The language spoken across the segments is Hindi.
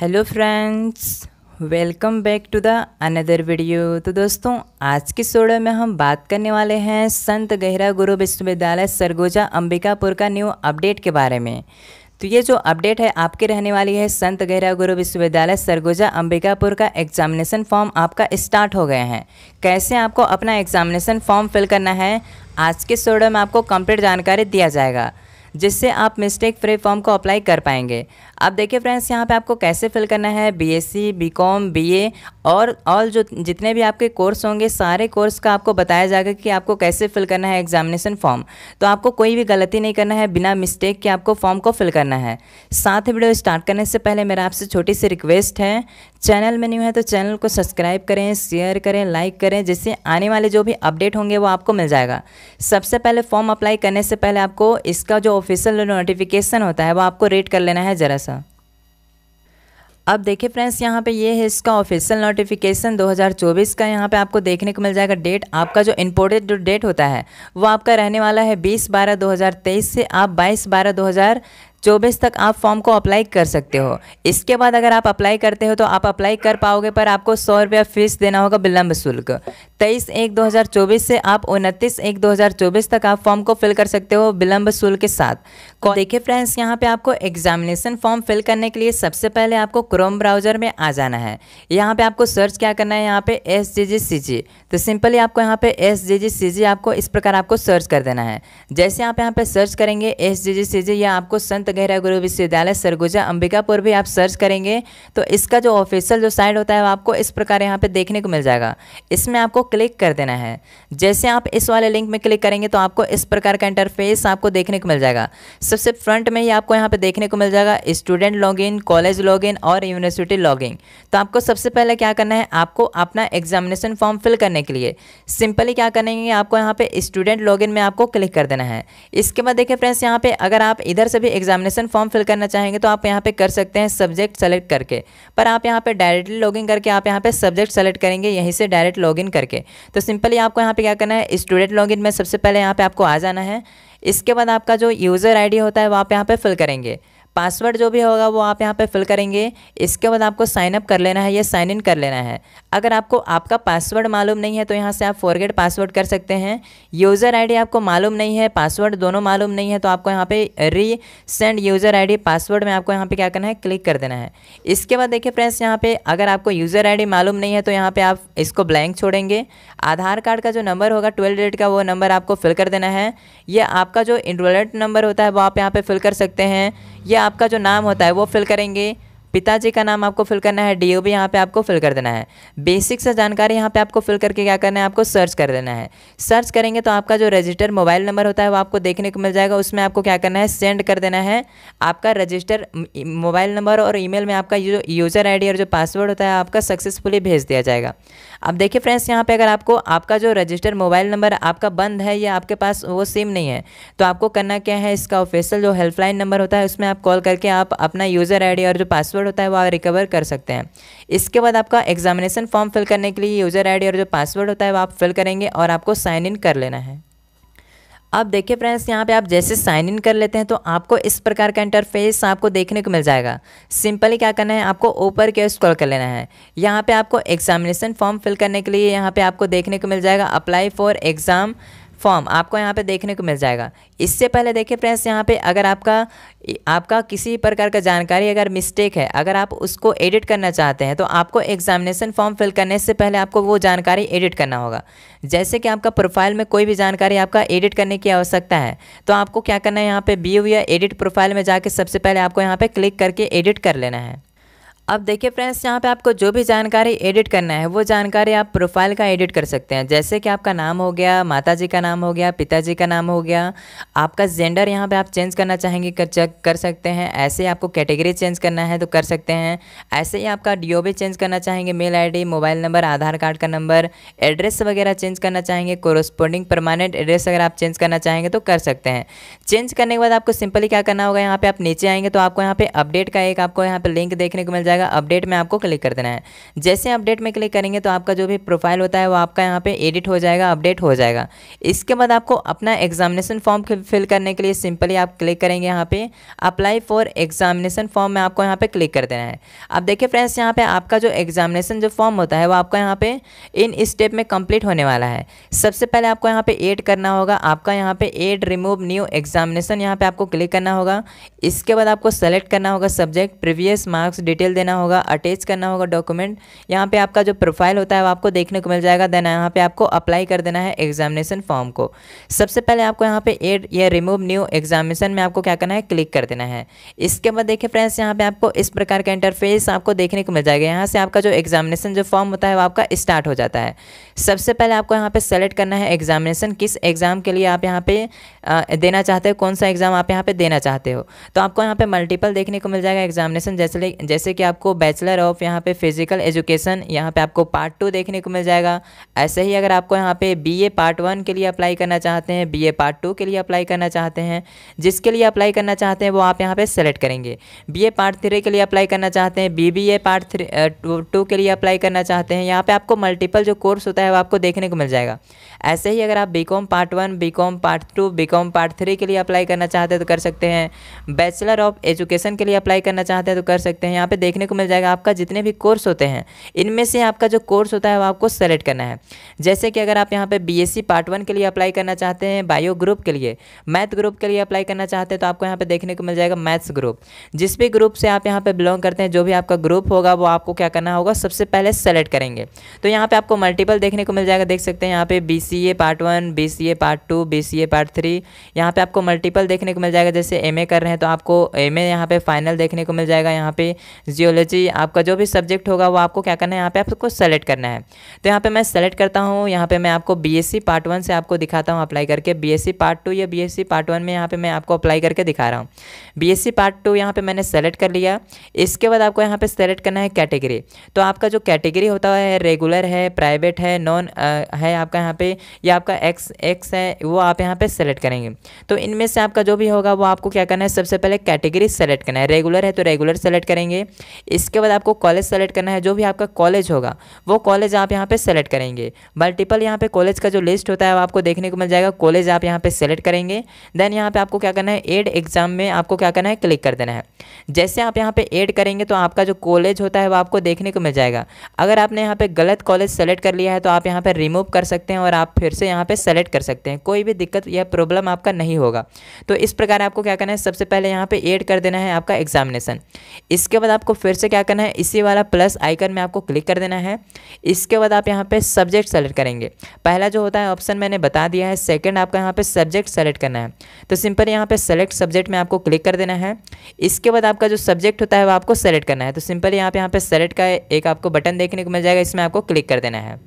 hello friends welcome back to the another video तो दोस्तों आज के सोडो में हम बात करने वाले हैं संत गहरा गुरु विश्वविद्यालय सरगोजा अंबिकापुर का न्यू अपडेट के बारे में तो ये जो अपडेट है आपके रहने वाली है संत गहरा गुरु विश्वविद्यालय सरगोजा अंबिकापुर का एग्जामिनेशन फॉर्म आपका स्टार्ट हो गया है कैसे आपको अपना एग्जामिनेशन फॉर्म फिल करना है आज के सोडो में आपको कंप्लीट जानकारी दिया जाएगा जिससे आप मिस्टेक फ्री फॉर्म को अप्लाई कर पाएंगे अब देखिए फ्रेंड्स यहाँ पे आपको कैसे फिल करना है बीएससी, बीकॉम, बीए और ऑल जो जितने भी आपके कोर्स होंगे सारे कोर्स का आपको बताया जाएगा कि आपको कैसे फिल करना है एग्जामिनेशन फॉर्म तो आपको कोई भी गलती नहीं करना है बिना मिस्टेक के आपको फॉर्म को फिल करना है साथ ही वीडियो स्टार्ट करने से पहले मेरा आपसे छोटी सी रिक्वेस्ट है चैनल में न्यू है तो चैनल को सब्सक्राइब करें शेयर करें लाइक करें जिससे आने वाले जो भी अपडेट होंगे वो आपको मिल जाएगा सबसे पहले फॉर्म अप्लाई करने से पहले आपको इसका जो ऑफिशियल नोटिफिकेशन होता है वो आपको रीड कर लेना है ज़रा सा अब देखिए फ्रेंड्स यहाँ पे ये है इसका ऑफिशियल नोटिफिकेशन 2024 का यहाँ पे आपको देखने को मिल जाएगा डेट आपका जो इम्पोर्टेड जो डेट होता है वो आपका रहने वाला है 20 बारह 2023 से आप 22 बारह चौबीस तक आप फॉर्म को अप्लाई कर सकते हो इसके बाद अगर आप अप्लाई करते हो तो आप अप्लाई कर पाओगे पर आपको सौ रुपया फीस देना होगा विलम्ब शुल्क तेईस एक 2024 से आप उनतीस एक 2024 तक आप फॉर्म को फिल कर सकते हो विलम्ब शुल्क के साथ देखिए फ्रेंड्स यहाँ पे आपको एग्जामिनेशन फॉर्म फिल करने के लिए सबसे पहले आपको क्रोम ब्राउजर में आ जाना है यहाँ पे आपको सर्च क्या करना है यहाँ पे एस जी जी सी जी तो सिंपली आपको यहाँ पे एस जी जी सी जी आपको इस प्रकार आपको सर्च कर देना है जैसे आप यहाँ पे सर्च करेंगे एस जी जी सी जी या आपको संत संत गहरा गुरु विश्वविद्यालय सरगुजा अंबिकापुर भी आप सर्च करेंगे तो इसका जो ऑफिशियल जो साइट होता है वो आपको इस प्रकार यहाँ पे देखने को मिल जाएगा इसमें आपको क्लिक कर देना है जैसे आप इस वाले लिंक में क्लिक करेंगे तो आपको इस प्रकार का इंटरफेस आपको देखने को मिल जाएगा सबसे फ्रंट में ही आपको यहाँ पर देखने को मिल जाएगा स्टूडेंट लॉगिन कॉलेज लॉगिन और यूनिवर्सिटी लॉगिन तो आपको सबसे पहले क्या करना है आपको अपना एग्जामिनेशन फॉर्म फिल करने के लिए सिंपली क्या करेंगे आपको यहाँ पे स्टूडेंट लॉगिन में आपको क्लिक कर देना है इसके बाद देखिए फ्रेंड्स यहाँ पे अगर आप इधर से भी एग्जाम एग्जामिनेशन फॉर्म फिल करना चाहेंगे तो आप यहाँ पे कर सकते हैं सब्जेक्ट सेलेक्ट करके पर आप यहाँ पे डायरेक्टली लॉगिन करके आप यहाँ पे सब्जेक्ट सेलेक्ट करेंगे यहीं से डायरेक्ट लॉगिन करके तो सिंपली आपको यहाँ पे क्या करना है स्टूडेंट लॉगिन में सबसे पहले यहाँ पे आपको आ जाना है इसके बाद आपका जो यूज़र आईडी होता है वो आप यहाँ पे फिल करेंगे पासवर्ड जो भी होगा वो आप यहाँ पे फिल करेंगे इसके बाद आपको साइन अप कर लेना है या साइन इन कर लेना है अगर आपको आपका पासवर्ड मालूम नहीं है तो यहाँ से आप फॉरगेट पासवर्ड कर सकते हैं यूज़र आईडी आपको मालूम नहीं है पासवर्ड दोनों मालूम नहीं है तो आपको यहाँ पे री सेंड यूज़र आईडी पासवर्ड में आपको यहाँ पर क्या करना है क्लिक कर देना है इसके बाद देखिए फ्रेंड्स यहाँ पर अगर आपको यूज़र आई मालूम नहीं है तो यहाँ पर आप इसको ब्लैंक छोड़ेंगे आधार कार्ड का जो नंबर होगा ट्वेल्व डेट का वो नंबर आपको फिल कर देना है या आपका जो इनरोलेंट नंबर होता है वो आप यहाँ पर फिल कर सकते हैं या आपका जो नाम होता है वो फिल करेंगे पिताजी का नाम आपको फिल करना है डी ओ बी यहाँ पर आपको फिल कर देना है बेसिक सा जानकारी यहाँ पर आपको फिल करके क्या करना है आपको सर्च कर देना है सर्च करेंगे तो आपका जो रजिस्टर मोबाइल नंबर होता है वो आपको देखने को मिल जाएगा उसमें आपको क्या करना है सेंड कर देना है आपका रजिस्टर मोबाइल नंबर और ईमेल में आपका जो यूज़र आईडी और जो पासवर्ड होता है आपका सक्सेसफुली भेज दिया जाएगा अब देखिए फ्रेंड्स यहाँ पे अगर आपको आपका जो रजिस्टर मोबाइल नंबर आपका बंद है या आपके पास वो सिम नहीं है तो आपको करना क्या है इसका ऑफिशियल जो हेल्पलाइन नंबर होता है उसमें आप कॉल करके आप अपना यूज़र आई और जो पासवर्ड होता है वो आप रिकवर कर सकते हैं इसके बाद आपका एग्जामिनेशन फॉर्म फिल करने के लिए यूज़र आईडी और जो पासवर्ड होता है वो आप फिल करेंगे और आपको साइन इन कर लेना है अब देखिए फ्रेंड्स यहाँ पे आप जैसे साइन इन कर लेते हैं तो आपको इस प्रकार का इंटरफेस आपको देखने को मिल जाएगा सिंपली क्या करना है आपको ऊपर के स्क्रॉल कर लेना है यहाँ पे आपको एग्जामिनेशन फॉर्म फिल करने के लिए यहाँ पे आपको देखने को मिल जाएगा अप्लाई फॉर एग्ज़ाम फॉर्म आपको यहाँ पे देखने को मिल जाएगा इससे पहले देखिए फ्रेंड्स यहाँ पे अगर आपका आपका किसी प्रकार का जानकारी अगर मिस्टेक है अगर आप उसको एडिट करना चाहते हैं तो आपको एग्जामिनेशन फॉर्म फिल करने से पहले आपको वो जानकारी एडिट करना होगा जैसे कि आपका प्रोफाइल में कोई भी जानकारी आपका एडिट करने की आवश्यकता है तो आपको क्या करना है यहाँ पर बी या एडिट प्रोफाइल में जाके सबसे पहले आपको यहाँ पर क्लिक करके एडिट कर लेना है अब देखिए फ्रेंड्स यहाँ पे आपको जो भी जानकारी एडिट करना है वो जानकारी आप प्रोफाइल का एडिट कर सकते हैं जैसे कि आपका नाम हो गया माता जी का नाम हो गया पिताजी का नाम हो गया आपका जेंडर यहाँ पे आप चेंज करना चाहेंगे कर चेक कर सकते हैं ऐसे ही आपको कैटेगरी चेंज करना है तो कर सकते हैं ऐसे ही आपका डी चेंज करना चाहेंगे mail ID mobile number Aadhaar card का नंबर एड्रेस वगैरह चेंज करना चाहेंगे कोरोस्पोंडिंग परमानेंट एड्रेस अगर आप चेंज करना चाहेंगे तो कर सकते हैं चेंज करने के बाद आपको सिंपली क्या करना होगा यहाँ पर आप नीचे आएंगे तो आपको यहाँ पर अपडेट का एक आपको यहाँ पर लिंक देखने को मिल जाएगा जाएगा अपडेट में आपको क्लिक कर देना है जैसे अपडेट में क्लिक करेंगे तो आपका जो भी प्रोफाइल होता है वो आपका यहाँ पे एडिट हो जाएगा अपडेट हो जाएगा इसके बाद आपको अपना एग्जामिनेशन फॉर्म फिल करने के लिए सिंपली आप क्लिक करेंगे यहाँ पे अप्लाई फॉर एग्जामिनेशन फॉर्म में आपको यहाँ पे क्लिक कर देना है अब देखिए फ्रेंड्स यहाँ पे आपका जो एग्जामिनेशन जो फॉर्म होता है वो आपका यहाँ पे इन स्टेप में कंप्लीट होने वाला है सबसे पहले आपको यहाँ पे एड करना होगा आपका यहाँ पे एड रिमूव न्यू एग्जामिनेशन यहाँ पे आपको क्लिक करना होगा इसके बाद आपको सेलेक्ट करना होगा सब्जेक्ट प्रीवियस मार्क्स डिटेल देना देना होगा अटैच करना होगा डॉक्यूमेंट यहाँ पे आपका जो प्रोफाइल होता है वो आपको देखने को मिल जाएगा देन यहाँ पे आपको अप्लाई कर देना है एग्जामिनेशन फॉर्म को सबसे पहले आपको यहाँ पे एड या रिमूव न्यू एग्जामिनेशन में आपको क्या करना है क्लिक कर देना है इसके बाद देखिए फ्रेंड्स यहाँ पे आपको इस प्रकार का इंटरफेस आपको देखने को मिल जाएगा यहाँ से आपका जो एग्जामिनेशन जो फॉर्म होता है वो आपका स्टार्ट हो जाता है सबसे पहले आपको यहाँ पे सेलेक्ट करना है एग्जामिनेशन किस एग्ज़ाम के लिए आप यहाँ पे देना चाहते हो कौन सा एग्ज़ाम आप यहाँ पे देना चाहते हो तो आपको यहाँ पे मल्टीपल देखने को मिल जाएगा एग्जामिनेशन जैसे जैसे कि आप आपको बैचलर ऑफ यहाँ पे फिजिकल एजुकेशन यहाँ पे आपको पार्ट टू देखने को मिल जाएगा ऐसे ही अगर आपको यहाँ पे बीए पार्ट वन के लिए अप्लाई करना चाहते हैं बीए पार्ट टू के लिए अप्लाई करना चाहते हैं जिसके लिए अप्लाई करना चाहते हैं वो आप यहाँ पर सेलेक्ट करेंगे बी पार्ट थ्री के लिए अप्लाई करना चाहते हैं B B part three two के लिए अप्लाई करना चाहते हैं यहाँ पर आपको मल्टीपल जो कोर्स होता है वो आपको देखने को मिल जाएगा ऐसे ही अगर आप B part one B part two B part three के लिए अप्लाई करना चाहते हैं तो कर सकते हैं बैचलर ऑफ एजुकेशन के लिए अप्लाई करना चाहते हैं तो कर सकते हैं यहाँ पे देखने को मिल जाएगा आपका जितने भी कोर्स होते हैं इनमें से आपका जो कोर्स होता है वो आपको सेलेक्ट करना है जैसे कि अगर आप यहाँ पे बीएससी पार्ट वन के लिए अप्लाई करना चाहते हैं बायो ग्रुप के लिए मैथ ग्रुप के लिए अप्लाई करना चाहते हैं तो आपको यहाँ पर देखने को मिल जाएगा मैथ्स ग्रुप जिस भी ग्रुप से आप यहाँ पर बिलोंग करते हैं जो भी आपका ग्रुप होगा वो आपको क्या करना होगा सबसे पहले सेलेक्ट करेंगे तो यहाँ पर आपको मल्टीपल देखने को मिल जाएगा देख सकते हैं यहाँ पर B part one B part two B part three यहाँ पर आपको मल्टीपल देखने को मिल जाएगा जैसे एम कर रहे हैं तो आपको एम ए यहाँ पर फाइनल देखने को मिल जाएगा यहाँ पर जियो बायोलॉजी आपका जो भी सब्जेक्ट होगा वो आपको क्या करना है यहाँ पे आपको सेलेक्ट करना है तो यहाँ पे मैं सेलेक्ट करता हूँ यहाँ पे मैं आपको बीएससी पार्ट वन से आपको दिखाता हूँ अप्लाई करके बीएससी पार्ट टू या बीएससी पार्ट वन में यहाँ पे मैं आपको अप्लाई करके दिखा रहा हूँ बी पार्ट टू यहाँ पर मैंने सेलेक्ट कर लिया इसके बाद आपको यहाँ पर सेलेक्ट करना है कैटेगरी तो आपका जो कैटेगरी होता है रेगुलर है प्राइवेट है नॉन है आपका यहाँ पर या आपका एक्स एक्स है वो आप यहाँ पर सेलेक्ट करेंगे तो इनमें से आपका जो भी होगा वो आपको क्या करना है सबसे पहले कैटेगरी सेलेक्ट करना है रेगुलर है तो रेगुलर सेलेक्ट करेंगे इसके बाद आपको कॉलेज सेलेक्ट करना है जो भी आपका कॉलेज होगा वो कॉलेज आप यहाँ पर सेलेक्ट करेंगे मल्टीपल यहाँ पे कॉलेज का जो लिस्ट होता है वो आपको देखने को मिल जाएगा कॉलेज आप यहाँ पर सेलेक्ट करेंगे देन यहाँ पर आपको क्या करना है एड एग्ज़ाम में आपको क्या करना है क्लिक कर देना है जैसे आप यहाँ पर एड करेंगे तो आपका जो कॉलेज होता है वो आपको देखने को मिल जाएगा अगर आपने यहाँ पर गलत कॉलेज सेलेक्ट कर लिया है तो आप यहाँ पर रिमूव कर सकते हैं और आप फिर से यहाँ पर सेलेक्ट कर सकते हैं कोई भी दिक्कत या प्रॉब्लम आपका नहीं होगा तो इस प्रकार आपको क्या करना है सबसे पहले यहाँ पर एड कर देना है आपका एग्जामिनेशन इसके बाद आपको फिर से क्या करना है इसी वाला प्लस आइकन में आपको क्लिक कर देना है इसके बाद आप यहाँ पे सब्जेक्ट सेलेक्ट करेंगे पहला जो होता है ऑप्शन मैंने बता दिया है सेकंड आपका यहाँ पे सब्जेक्ट सेलेक्ट करना है तो सिंपल यहाँ पे सेलेक्ट सब्जेक्ट में आपको क्लिक कर देना है इसके बाद आपका जो सब्जेक्ट होता है वो आपको सेलेक्ट करना है तो सिंपल यहाँ पे यहाँ पे सेलेक्ट का एक आपको बटन देखने को मिल जाएगा इसमें आपको क्लिक कर देना है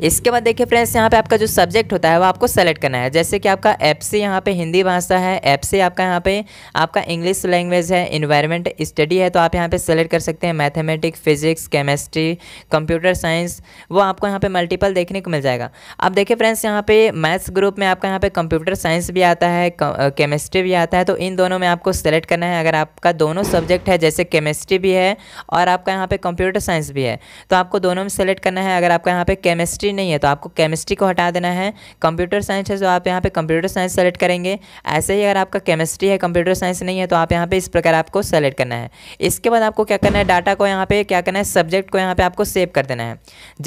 इसके बाद देखिए फ्रेंड्स यहाँ पे आपका जो सब्जेक्ट होता है वो आपको सेलेक्ट करना है जैसे कि आपका एप से यहाँ पे हिंदी भाषा है एप से आपका यहाँ पे आपका इंग्लिश लैंग्वेज है इन्वायरमेंट स्टडी है तो आप यहाँ पे सेलेक्ट कर सकते हैं mathematics physics chemistry computer science वो आपको यहाँ पे मल्टीपल देखने को मिल जाएगा अब देखिए फ्रेंड्स यहाँ पे मैथ्स ग्रुप में आपका यहाँ पे कंप्यूटर साइंस भी आता है केमिस्ट्री भी आता है तो इन दोनों में आपको सेलेक्ट करना है अगर आपका दोनों सब्जेक्ट है जैसे केमिस्ट्री भी है और आपका यहाँ पे कंप्यूटर साइंस भी है तो आपको दोनों में सेलेक्ट करना है अगर आपका यहाँ पे केमिस्ट्री केमिस्ट्री नहीं है तो आपको केमिस्ट्री को हटा देना है कंप्यूटर साइंस है तो आप यहाँ पे कंप्यूटर साइंस सेलेक्ट करेंगे ऐसे ही अगर आपका केमिस्ट्री है कंप्यूटर साइंस नहीं है तो आप यहाँ पे इस प्रकार आपको सेलेक्ट करना है इसके बाद आपको क्या करना है डाटा को यहाँ पे क्या करना है सब्जेक्ट को यहाँ पे आपको सेव कर देना है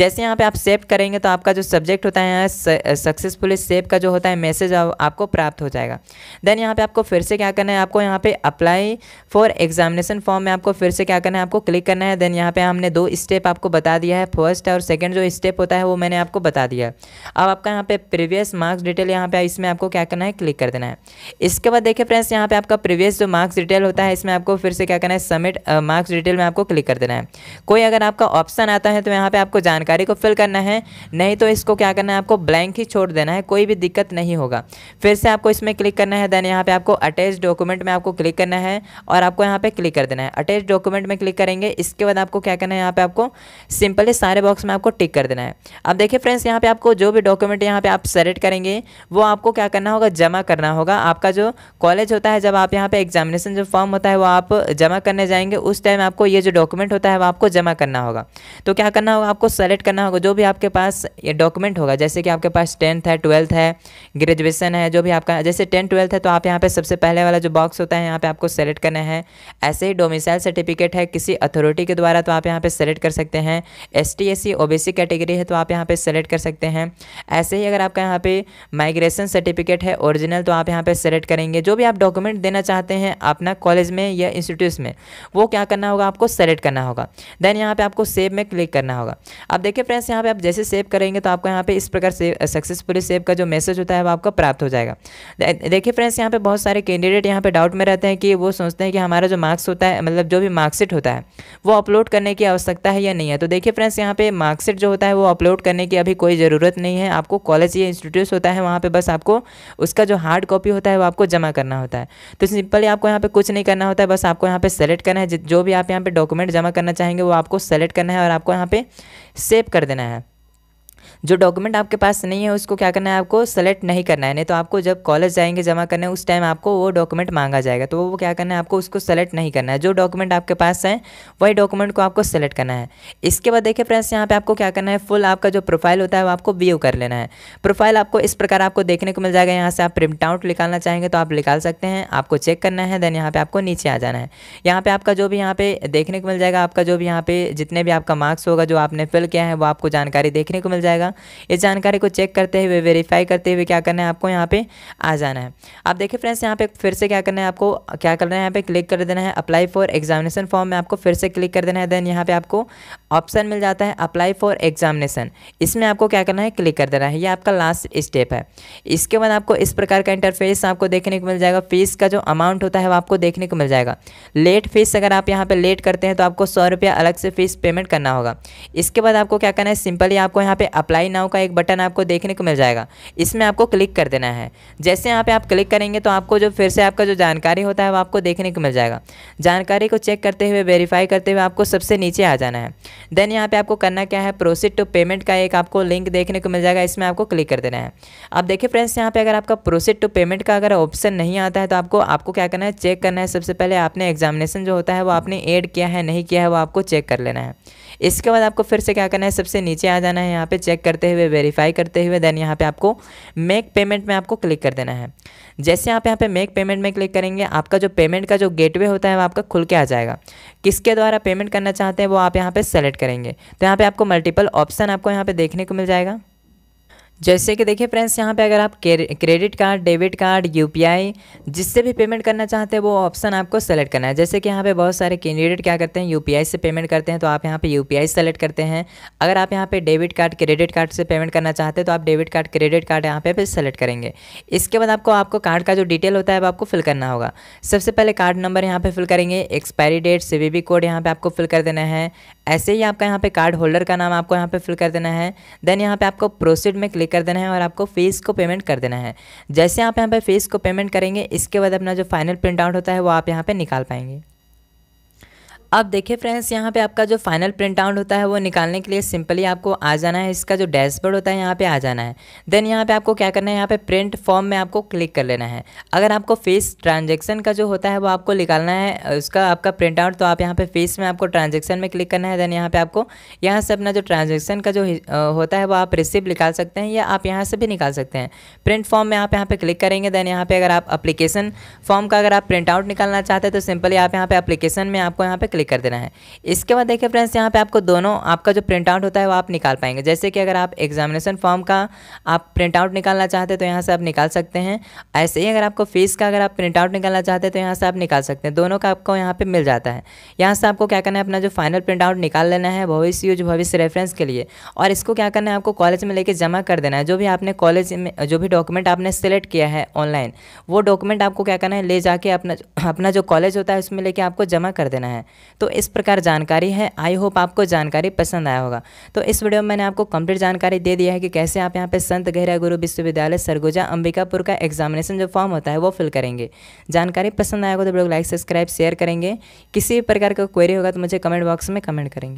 जैसे यहाँ पे आप सेव करेंगे तो आपका जो सब्जेक्ट होता है सक्सेसफुली सेव का जो होता है मैसेज आपको प्राप्त हो जाएगा देन यहाँ पे आपको फिर से क्या करना है आपको यहाँ पे अप्लाई फॉर एग्जामिनेशन फॉर्म में आपको फिर से क्या करना है आपको क्लिक करना है देन यहाँ पे हमने दो स्टेप आपको बता दिया है फर्स्ट और सेकेंड जो स्टेप होता है वो मैंने आपको बता दिया अब आपका यहाँ पे प्रीवियस मार्क्स डिटेल यहाँ पे इसमें आपको क्या करना है क्लिक कर देना है इसके बाद देखिए फ्रेंड्स यहाँ पे आपका प्रीवियस जो मार्क्स डिटेल होता है इसमें आपको फिर से क्या करना है सबमिट मार्क्स डिटेल में आपको क्लिक कर देना है कोई अगर आपका ऑप्शन आता है तो यहाँ पर आपको जानकारी को फिल करना है नहीं तो इसको क्या करना है आपको ब्लैंक ही छोड़ देना है कोई भी दिक्कत नहीं होगा फिर से आपको इसमें क्लिक करना है देन यहाँ पर आपको अटैच डॉक्यूमेंट में आपको क्लिक करना है और आपको यहाँ पर क्लिक कर देना है अटैच डॉक्यूमेंट में क्लिक करेंगे इसके बाद आपको क्या करना है यहाँ पर आपको सिंपली सारे बॉक्स में आपको टिक कर देना है अब अब देखिए फ्रेंड्स यहाँ पे आपको जो भी डॉक्यूमेंट यहाँ पे आप सेलेक्ट करेंगे वो आपको क्या करना होगा जमा करना होगा आपका जो कॉलेज होता है जब आप यहाँ पे एग्जामिनेशन जो फॉर्म होता है वो आप जमा करने जाएंगे उस टाइम आपको ये जो डॉक्यूमेंट होता है वो आपको जमा करना होगा तो क्या करना होगा आपको सेलेक्ट करना होगा जो भी आपके पास ये डॉक्यूमेंट होगा जैसे कि आपके पास टेंथ है ट्वेल्थ है ग्रेजुएसन है जो भी आपका जैसे टेंथ ट्वेल्थ है तो आप यहाँ पे सबसे पहले वाला जो बॉक्स होता है यहाँ पे आपको सेलेक्ट करना है ऐसे ही डोमिसाइल सर्टिफिकेट है किसी अथॉरिटी के द्वारा तो आप यहाँ पे सेलेक्ट कर सकते हैं S T S C category है तो आप यहाँ यहाँ पे सेलेक्ट कर सकते हैं ऐसे ही अगर आपका यहाँ पे माइग्रेशन सर्टिफिकेट है ओरिजिनल तो आप यहाँ पे सेलेक्ट करेंगे जो भी आप डॉक्यूमेंट देना चाहते हैं अपना कॉलेज में या इंस्टीट्यूट में वो क्या करना होगा आपको सेलेक्ट करना होगा देन यहाँ पर आपको सेव में क्लिक करना होगा अब देखिए फ्रेंड्स यहाँ पर आप जैसे सेव करेंगे तो आपको यहाँ पर इस प्रकार से सक्सेसफुली uh, सेव का जो मैसेज होता है वो आपको प्राप्त हो जाएगा देखिए फ्रेंड्स यहाँ पर बहुत सारे कैंडिडेट यहाँ पर डाउट में रहते हैं कि वो सोचते हैं कि हमारा जो मार्क्स होता है मतलब जो भी मार्क्सिट होता है वो अपलोड करने की आवश्यकता है या नहीं है तो देखिए फ्रेंड्स यहाँ पे मार्कशीट जो होता है वो अपलोड करने करने की अभी कोई ज़रूरत नहीं है आपको कॉलेज या इंस्टीट्यूट होता है वहाँ पर बस आपको उसका जो हार्ड कॉपी होता है वो आपको जमा करना होता है तो सिंपली आपको यहाँ पर कुछ नहीं करना होता है बस आपको यहाँ पर सेलेक्ट करना है जो भी आप यहाँ पर डॉक्यूमेंट जमा करना चाहेंगे वो आपको सेलेक्ट करना है और आपको यहाँ पर सेव कर देना है जो डॉक्यूमेंट आपके पास नहीं है उसको क्या करना है आपको सेलेक्ट नहीं करना है नहीं तो आपको जब कॉलेज जाएंगे जमा करने उस टाइम आपको वो डॉक्यूमेंट मांगा जाएगा तो वो क्या करना है आपको उसको सेलेक्ट नहीं करना है जो डॉक्यूमेंट आपके पास है वही डॉक्यूमेंट को आपको सेलेक्ट करना है इसके बाद देखिए फ्रेंड्स यहाँ पे आपको क्या करना है फुल आपका जो प्रोफाइल होता है वो आपको व्यू कर लेना है प्रोफाइल आपको इस प्रकार आपको देखने को मिल जाएगा यहाँ से आप प्रिंट आउट निकालना चाहेंगे तो आप निकाल सकते हैं आपको चेक करना है देन यहाँ पे आपको नीचे आ जाना है यहाँ पे आपका जो भी यहाँ पे देखने को मिल जाएगा आपका जो भी यहाँ पे जितने भी आपका मार्क्स होगा जो आपने फिल किया है वो आपको जानकारी देखने को मिल जाएगा जाएगा इस जानकारी को चेक करते हुए वेरीफाई करते हुए क्या करना है आपको यहाँ पे आ जाना है आप देखिए फ्रेंड्स यहाँ पे फिर से क्या करना है आपको क्या करना है यहाँ पे क्लिक कर देना है अप्लाई फॉर एग्जामिनेशन फॉर्म में आपको फिर से क्लिक कर देना है देन यहाँ पे आपको ऑप्शन मिल जाता है अप्लाई फॉर एग्जामिनेशन इसमें आपको क्या करना है क्लिक कर देना है ये आपका लास्ट स्टेप है इसके बाद आपको इस प्रकार का इंटरफेस आपको देखने को मिल जाएगा फीस का जो अमाउंट होता है वो आपको देखने को मिल जाएगा लेट फीस अगर आप यहाँ पर लेट करते हैं तो आपको सौ अलग से फीस पेमेंट करना होगा इसके बाद आपको क्या करना है सिंपली आपको यहाँ पे अप्लाई अप्लाई नाउ का एक बटन आपको देखने को मिल जाएगा इसमें आपको क्लिक कर देना है जैसे यहाँ पे आप क्लिक करेंगे तो आपको जो फिर से आपका जो जानकारी होता है वो आपको देखने को मिल जाएगा जानकारी को चेक करते हुए वेरीफाई करते हुए आपको सबसे नीचे आ जाना है देन यहाँ पर आपको करना क्या है प्रोसीड टू पेमेंट का एक आपको लिंक देखने को मिल जाएगा इसमें आपको क्लिक कर देना है अब देखिए फ्रेंड्स यहाँ पर अगर आपका प्रोसीड टू पेमेंट का अगर ऑप्शन नहीं आता है तो आपको आपको क्या करना है चेक करना है सबसे पहले आपने एग्जामिनेशन जो होता है वो आपने एड किया है नहीं किया है वो आपको चेक कर लेना है इसके बाद आपको फिर से क्या करना है सबसे नीचे आ जाना है यहाँ पे चेक करते हुए वेरीफाई करते हुए देन यहाँ पे आपको मेक पेमेंट में आपको क्लिक कर देना है जैसे आप यहाँ पे मेक पेमेंट में क्लिक करेंगे आपका जो पेमेंट का जो गेटवे होता है वो आपका खुल के आ जाएगा किसके द्वारा पेमेंट करना चाहते हैं वो आप यहाँ पर सेलेक्ट करेंगे तो यहाँ पर आपको मल्टीपल ऑप्शन आपको यहाँ पर देखने को मिल जाएगा जैसे कि देखिए फ्रेंड्स यहाँ पे अगर आप credit card debit card UPI जिससे भी पेमेंट करना चाहते हैं वो ऑप्शन आपको सेलेक्ट करना है जैसे कि यहाँ पे बहुत सारे कैंडिडेट क्या करते हैं यूपीआई से पेमेंट करते हैं तो आप यहाँ पे यूपीआई सेलेक्ट करते हैं अगर आप यहाँ पे डेबिट कार्ड क्रेडिट कार्ड से पेमेंट करना चाहते हैं तो आप डेबिट कार्ड क्रेडिट कार्ड यहाँ पे सेलेक्ट करेंगे इसके बाद आपको आपको कार्ड का जो डिटेल होता है वो आपको फिल करना होगा सबसे पहले कार्ड नंबर यहाँ पर फिल करेंगे एक्सपायरी डेट सी कोड यहाँ पर आपको फिल कर देना है ऐसे ही आपका यहाँ पे कार्ड होल्डर का नाम आपको यहाँ पे फिल कर देना है देन यहाँ पे आपको प्रोसीड में क्लिक कर देना है और आपको फीस को पेमेंट कर देना है जैसे आप यहाँ पे फीस को पेमेंट करेंगे इसके बाद अपना जो फाइनल प्रिंट आउट होता है वो आप यहाँ पे निकाल पाएंगे अब देखिए फ्रेंड्स यहाँ पे आपका जो फाइनल प्रिंट आउट होता है वो निकालने के लिए सिंपली आपको आ जाना है इसका जो डैशबोर्ड होता है यहाँ पे आ जाना है देन यहाँ पे आपको क्या करना है यहाँ पे प्रिंट फॉर्म में आपको क्लिक कर लेना है अगर आपको फीस ट्रांजेक्शन का जो होता है वो आपको निकालना है उसका आपका प्रिंट आउट तो आप यहाँ पे फीस में आपको ट्रांजेक्शन में क्लिक करना है देन यहाँ पे आपको यहाँ से अपना जो ट्रांजेक्शन का जो होता है वो आप रिसिप्ट निकाल सकते हैं या आप यहाँ से भी निकाल सकते हैं प्रिंट फॉर्म में आप यहाँ पे क्लिक करेंगे देन यहाँ पे अगर आप अप्लीकेशन फॉर्म का अगर आप प्रिंट आउट निकालना चाहते हैं तो सिंपली आप यहाँ पे अप्लीकेशन में आपको यहाँ पे क्लिक क्लिक कर देना है इसके बाद देखिए फ्रेंड्स यहाँ पे आपको दोनों आपका जो प्रिंट आउट होता है वो आप निकाल पाएंगे जैसे कि अगर आप एग्जामिनेशन फॉर्म का आप प्रिंट आउट निकालना चाहते हैं तो यहाँ से आप निकाल सकते हैं ऐसे ही अगर आपको फीस का अगर आप प्रिंट आउट निकालना चाहते हैं तो यहाँ से आप निकाल सकते हैं दोनों का आपको यहाँ पर मिल जाता है यहाँ से आपको क्या करना है अपना जो फाइनल प्रिंट आउट निकाल लेना है भविष्य यूज भविष्य रेफरेंस के लिए और इसको क्या करना है आपको कॉलेज में लेके जमा कर देना है जो भी आपने कॉलेज में जो भी डॉक्यूमेंट आपने सेलेक्ट किया है ऑनलाइन वो डॉक्यूमेंट आपको क्या करना है ले जाके अपना अपना जो कॉलेज होता है उसमें लेके आपको जमा कर देना है तो इस प्रकार जानकारी है आई होप आपको जानकारी पसंद आया होगा तो इस वीडियो में मैंने आपको कंप्लीट जानकारी दे दिया है कि कैसे आप यहाँ पे संत गहरा गुरु विश्वविद्यालय सरगुजा अंबिकापुर का एग्जामिनेशन जो फॉर्म होता है वो फिल करेंगे जानकारी पसंद आएगा तो वीडियो को लाइक सब्सक्राइब शेयर करेंगे किसी भी प्रकार का क्वेरी होगा तो मुझे कमेंट बॉक्स में कमेंट करेंगे